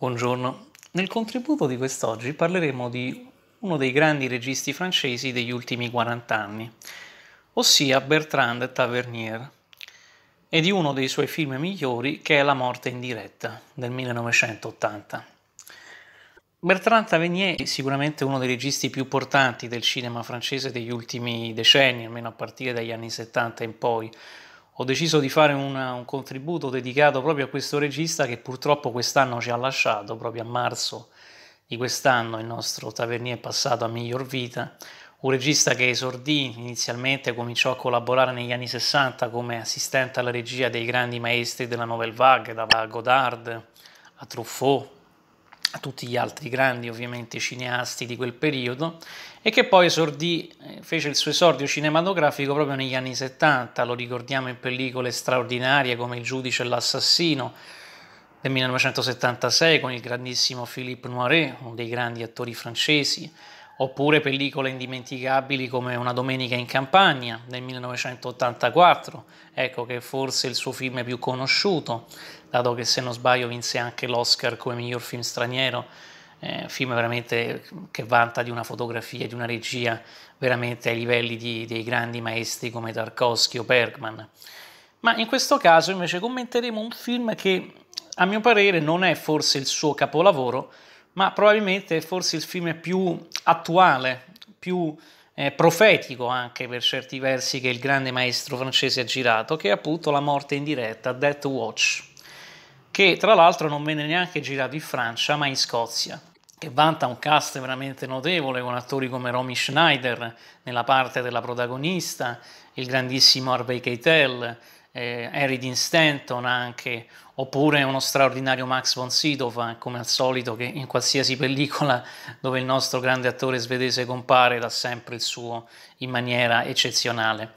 Buongiorno. Nel contributo di quest'oggi parleremo di uno dei grandi registi francesi degli ultimi 40 anni, ossia Bertrand Tavernier, e di uno dei suoi film migliori che è La morte in diretta del 1980. Bertrand Tavernier è sicuramente uno dei registi più portanti del cinema francese degli ultimi decenni, almeno a partire dagli anni 70 in poi, ho deciso di fare una, un contributo dedicato proprio a questo regista che purtroppo quest'anno ci ha lasciato, proprio a marzo di quest'anno il nostro Tavernier è passato a miglior vita, un regista che esordì inizialmente, cominciò a collaborare negli anni 60 come assistente alla regia dei grandi maestri della Nouvelle Vague, da Godard a Truffaut, a tutti gli altri grandi ovviamente cineasti di quel periodo e che poi esordì, eh, fece il suo esordio cinematografico proprio negli anni 70, lo ricordiamo in pellicole straordinarie come Il giudice e l'assassino del 1976 con il grandissimo Philippe Noiret, uno dei grandi attori francesi, oppure pellicole indimenticabili come Una domenica in campagna del 1984, ecco che è forse il suo film più conosciuto, dato che se non sbaglio vinse anche l'Oscar come miglior film straniero, eh, film veramente che vanta di una fotografia, e di una regia veramente ai livelli di, dei grandi maestri come Tarkovsky o Bergman. Ma in questo caso invece commenteremo un film che a mio parere non è forse il suo capolavoro, ma probabilmente forse il film più attuale, più eh, profetico anche per certi versi che il grande maestro francese ha girato, che è appunto La morte in diretta, Death Watch, che tra l'altro non venne neanche girato in Francia, ma in Scozia che vanta un cast veramente notevole con attori come Romy Schneider nella parte della protagonista, il grandissimo Harvey Keitel, eh, Harry Dean Stanton anche, oppure uno straordinario Max von Sydow, eh, come al solito, che in qualsiasi pellicola dove il nostro grande attore svedese compare dà sempre il suo in maniera eccezionale.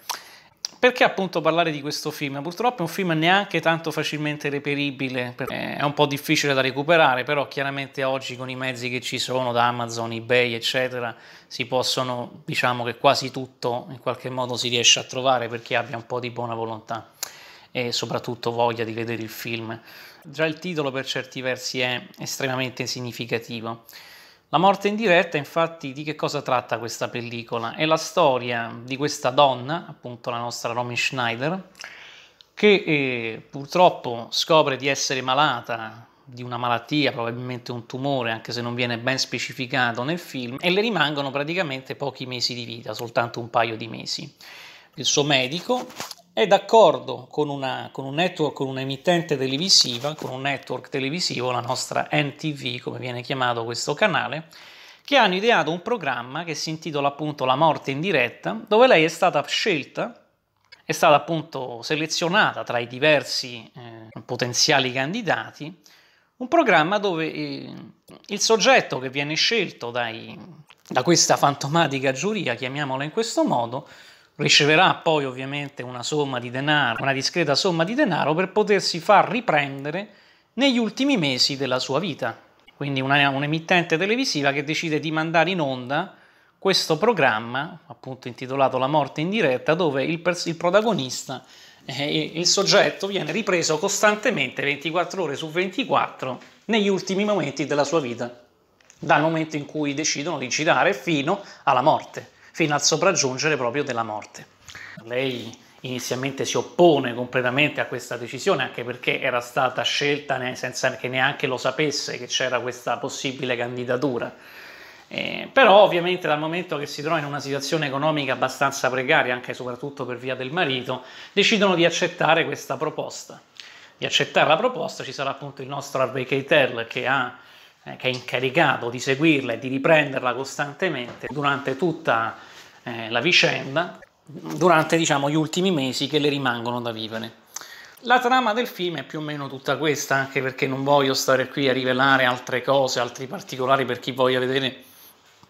Perché appunto parlare di questo film? Purtroppo è un film neanche tanto facilmente reperibile, è un po' difficile da recuperare, però chiaramente oggi con i mezzi che ci sono da Amazon, eBay, eccetera, si possono, diciamo che quasi tutto in qualche modo si riesce a trovare per chi abbia un po' di buona volontà e soprattutto voglia di vedere il film. Già il titolo per certi versi è estremamente significativo. La morte in diretta, infatti, di che cosa tratta questa pellicola? È la storia di questa donna, appunto la nostra Romy Schneider, che eh, purtroppo scopre di essere malata di una malattia, probabilmente un tumore, anche se non viene ben specificato nel film, e le rimangono praticamente pochi mesi di vita, soltanto un paio di mesi. Il suo medico è d'accordo con, una, con un network, con un'emittente televisiva, con un network televisivo, la nostra NTV, come viene chiamato questo canale, che hanno ideato un programma che si intitola appunto La morte in diretta, dove lei è stata scelta è stata appunto selezionata tra i diversi eh, potenziali candidati un programma dove eh, il soggetto che viene scelto dai, da questa fantomatica giuria, chiamiamola in questo modo, riceverà poi ovviamente una somma di denaro, una discreta somma di denaro per potersi far riprendere negli ultimi mesi della sua vita. Quindi una, un'emittente televisiva che decide di mandare in onda questo programma, appunto intitolato La morte in diretta, dove il, pers- il protagonista, eh, il soggetto, viene ripreso costantemente 24 ore su 24 negli ultimi momenti della sua vita, dal momento in cui decidono di girare fino alla morte fino al sopraggiungere proprio della morte. Lei inizialmente si oppone completamente a questa decisione, anche perché era stata scelta senza che neanche lo sapesse che c'era questa possibile candidatura. Eh, però ovviamente dal momento che si trova in una situazione economica abbastanza precaria, anche e soprattutto per via del marito, decidono di accettare questa proposta. Di accettare la proposta ci sarà appunto il nostro Harvey Keitel che ha eh, che è incaricato di seguirla e di riprenderla costantemente durante tutta eh, la vicenda, durante diciamo, gli ultimi mesi che le rimangono da vivere. La trama del film è più o meno tutta questa, anche perché non voglio stare qui a rivelare altre cose, altri particolari per chi voglia vedere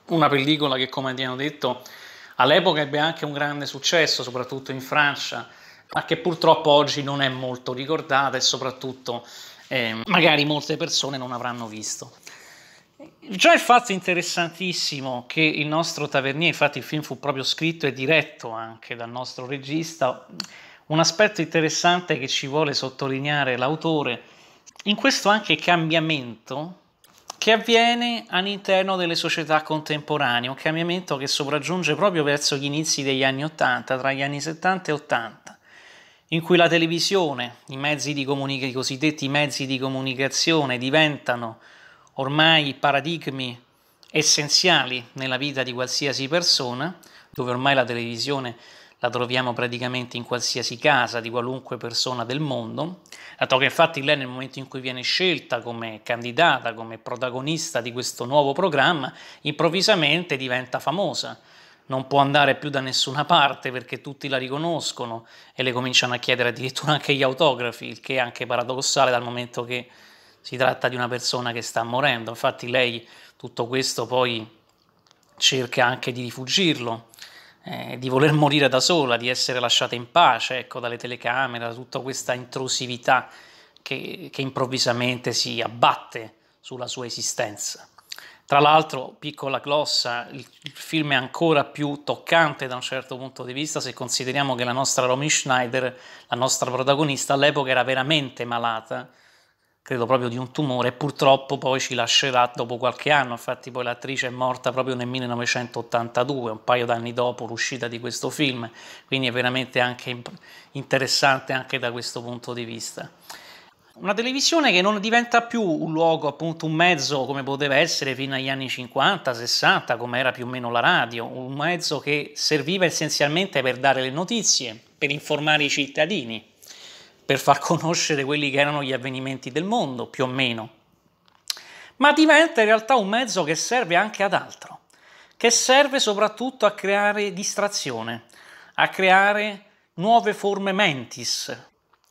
una pellicola che, come abbiamo detto, all'epoca ebbe anche un grande successo, soprattutto in Francia, ma che purtroppo oggi non è molto ricordata e soprattutto eh, magari molte persone non avranno visto. Già il fatto interessantissimo che il nostro Tavernier, infatti il film fu proprio scritto e diretto anche dal nostro regista, un aspetto interessante che ci vuole sottolineare l'autore in questo anche cambiamento che avviene all'interno delle società contemporanee, un cambiamento che sopraggiunge proprio verso gli inizi degli anni 80, tra gli anni 70 e 80 in cui la televisione, i, mezzi di comunica- i cosiddetti mezzi di comunicazione diventano ormai paradigmi essenziali nella vita di qualsiasi persona, dove ormai la televisione la troviamo praticamente in qualsiasi casa di qualunque persona del mondo, dato che infatti lei nel momento in cui viene scelta come candidata, come protagonista di questo nuovo programma, improvvisamente diventa famosa non può andare più da nessuna parte perché tutti la riconoscono e le cominciano a chiedere addirittura anche gli autografi, il che è anche paradossale dal momento che si tratta di una persona che sta morendo. Infatti lei tutto questo poi cerca anche di rifugirlo, eh, di voler morire da sola, di essere lasciata in pace, ecco, dalle telecamere, da tutta questa intrusività che, che improvvisamente si abbatte sulla sua esistenza. Tra l'altro, piccola glossa, il, film è ancora più toccante da un certo punto di vista se consideriamo che la nostra Romy Schneider, la nostra protagonista, all'epoca era veramente malata, credo proprio di un tumore, e purtroppo poi ci lascerà dopo qualche anno, infatti poi l'attrice è morta proprio nel 1982, un paio d'anni dopo l'uscita di questo film, quindi è veramente anche interessante anche da questo punto di vista. Una televisione che non diventa più un luogo, appunto un mezzo come poteva essere fino agli anni 50, 60, come era più o meno la radio, un mezzo che serviva essenzialmente per dare le notizie, per informare i cittadini, per far conoscere quelli che erano gli avvenimenti del mondo, più o meno. Ma diventa in realtà un mezzo che serve anche ad altro, che serve soprattutto a creare distrazione, a creare nuove forme mentis,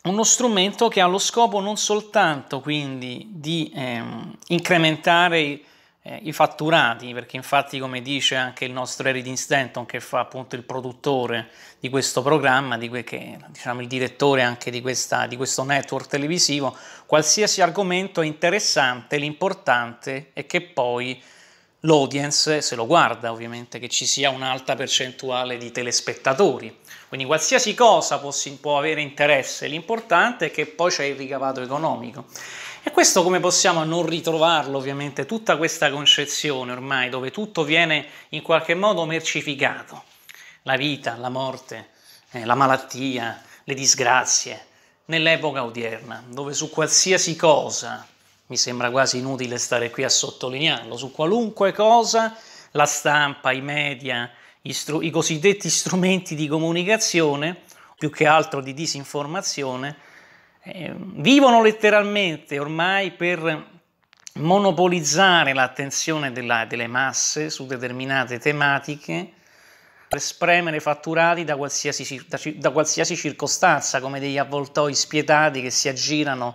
uno strumento che ha lo scopo non soltanto quindi di ehm, incrementare i, eh, i fatturati, perché infatti come dice anche il nostro Eridin Stanton che fa appunto il produttore di questo programma, di que- che, diciamo il direttore anche di, questa, di questo network televisivo, qualsiasi argomento è interessante, l'importante è che poi l'audience se lo guarda ovviamente, che ci sia un'alta percentuale di telespettatori. Quindi qualsiasi cosa può, può avere interesse, l'importante è che poi c'è il ricavato economico. E questo come possiamo non ritrovarlo ovviamente, tutta questa concezione ormai dove tutto viene in qualche modo mercificato, la vita, la morte, eh, la malattia, le disgrazie, nell'epoca odierna, dove su qualsiasi cosa mi sembra quasi inutile stare qui a sottolinearlo, su qualunque cosa la stampa, i media, str- i cosiddetti strumenti di comunicazione, più che altro di disinformazione, eh, vivono letteralmente ormai per monopolizzare l'attenzione della, delle masse su determinate tematiche per spremere fatturati da qualsiasi, da, da qualsiasi circostanza, come degli avvoltoi spietati che si aggirano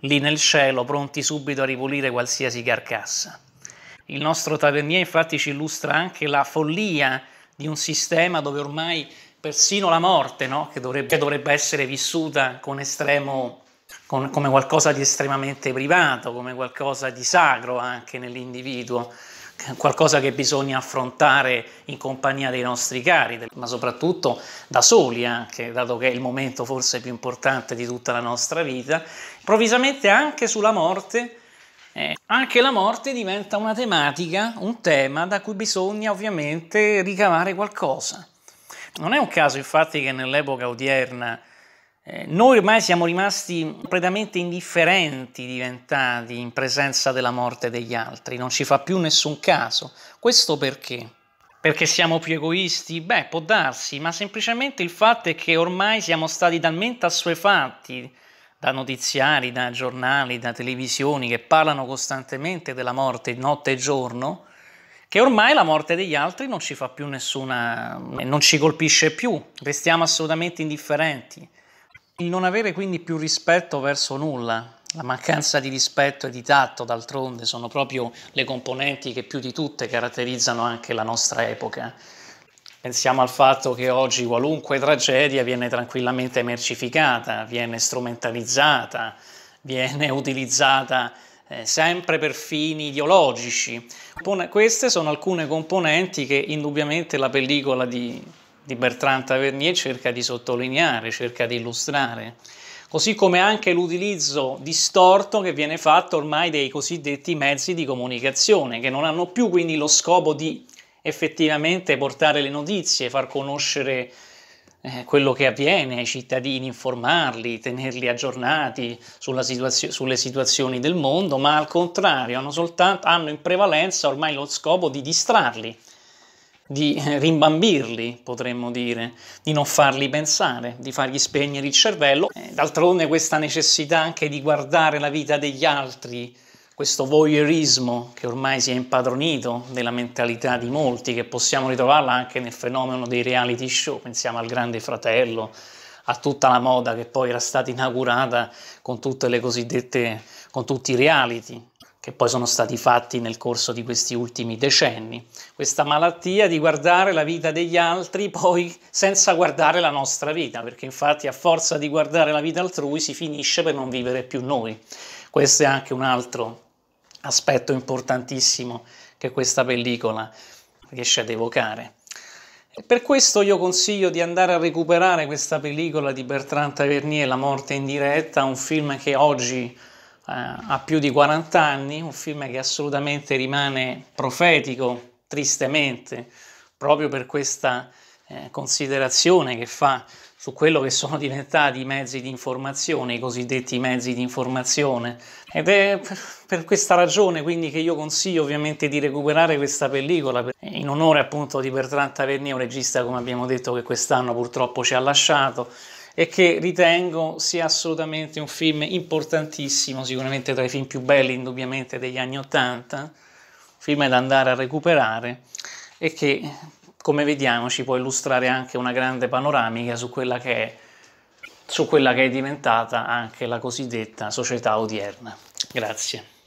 lì nel cielo, pronti subito a ripulire qualsiasi carcassa. Il nostro Tavernier infatti ci illustra anche la follia di un sistema dove ormai persino la morte, no? che dovrebbe, dovrebbe, essere vissuta con estremo, con, come qualcosa di estremamente privato, come qualcosa di sacro anche nell'individuo, qualcosa che bisogna affrontare in compagnia dei nostri cari, ma soprattutto da soli anche, dato che è il momento forse più importante di tutta la nostra vita, improvvisamente anche sulla morte, eh, anche la morte diventa una tematica, un tema da cui bisogna ovviamente ricavare qualcosa. Non è un caso infatti che nell'epoca odierna eh, noi ormai siamo rimasti completamente indifferenti diventati in presenza della morte degli altri, non ci fa più nessun caso. Questo perché? Perché siamo più egoisti? Beh, può darsi, ma semplicemente il fatto è che ormai siamo stati talmente assuefatti da notiziari, da giornali, da televisioni che parlano costantemente della morte notte e giorno, che ormai la morte degli altri non ci fa più nessuna, non ci colpisce più, restiamo assolutamente indifferenti. Il non avere quindi più rispetto verso nulla, la mancanza di rispetto e di tatto, d'altronde, sono proprio le componenti che più di tutte caratterizzano anche la nostra epoca. Pensiamo al fatto che oggi qualunque tragedia viene tranquillamente mercificata, viene strumentalizzata, viene utilizzata eh, sempre per fini ideologici. Queste sono alcune componenti che indubbiamente la pellicola di di Bertrand Tavernier cerca di sottolineare, cerca di illustrare, così come anche l'utilizzo distorto che viene fatto ormai dei cosiddetti mezzi di comunicazione, che non hanno più quindi lo scopo di effettivamente portare le notizie, far conoscere eh, quello che avviene ai cittadini, informarli, tenerli aggiornati situazio- sulle situazioni del mondo, ma al contrario hanno, soltanto, hanno in prevalenza ormai lo scopo di distrarli di eh, rimbambirli, potremmo dire, di non farli pensare, di fargli spegnere il cervello. Eh, d'altronde questa necessità anche di guardare la vita degli altri, questo voyeurismo che ormai si è impadronito della mentalità di molti, che possiamo ritrovarla anche nel fenomeno dei reality show, pensiamo al Grande Fratello, a tutta la moda che poi era stata inaugurata con tutte le cosiddette, con tutti i reality che poi sono stati fatti nel corso di questi ultimi decenni. Questa malattia di guardare la vita degli altri poi senza guardare la nostra vita, perché infatti a forza di guardare la vita altrui si finisce per non vivere più noi. Questo è anche un altro aspetto importantissimo che questa pellicola riesce ad evocare. Per questo io consiglio di andare a recuperare questa pellicola di Bertrand Tavernier, La morte in diretta, un film che oggi eh, ha più di 40 anni, un film che assolutamente rimane profetico, tristemente, proprio per questa eh, considerazione che fa su quello che sono diventati i mezzi di informazione, i cosiddetti mezzi di informazione. Ed è per, per questa ragione quindi che io consiglio ovviamente di recuperare questa pellicola eh, in onore appunto di Bertrand Tavernier, un regista come abbiamo detto che quest'anno purtroppo ci ha lasciato e che ritengo sia assolutamente un film importantissimo, sicuramente tra i film più belli indubbiamente degli anni Ottanta, film da andare a recuperare e che come vediamo ci può illustrare anche una grande panoramica su quella che è, quella che è diventata anche la cosiddetta società odierna. Grazie.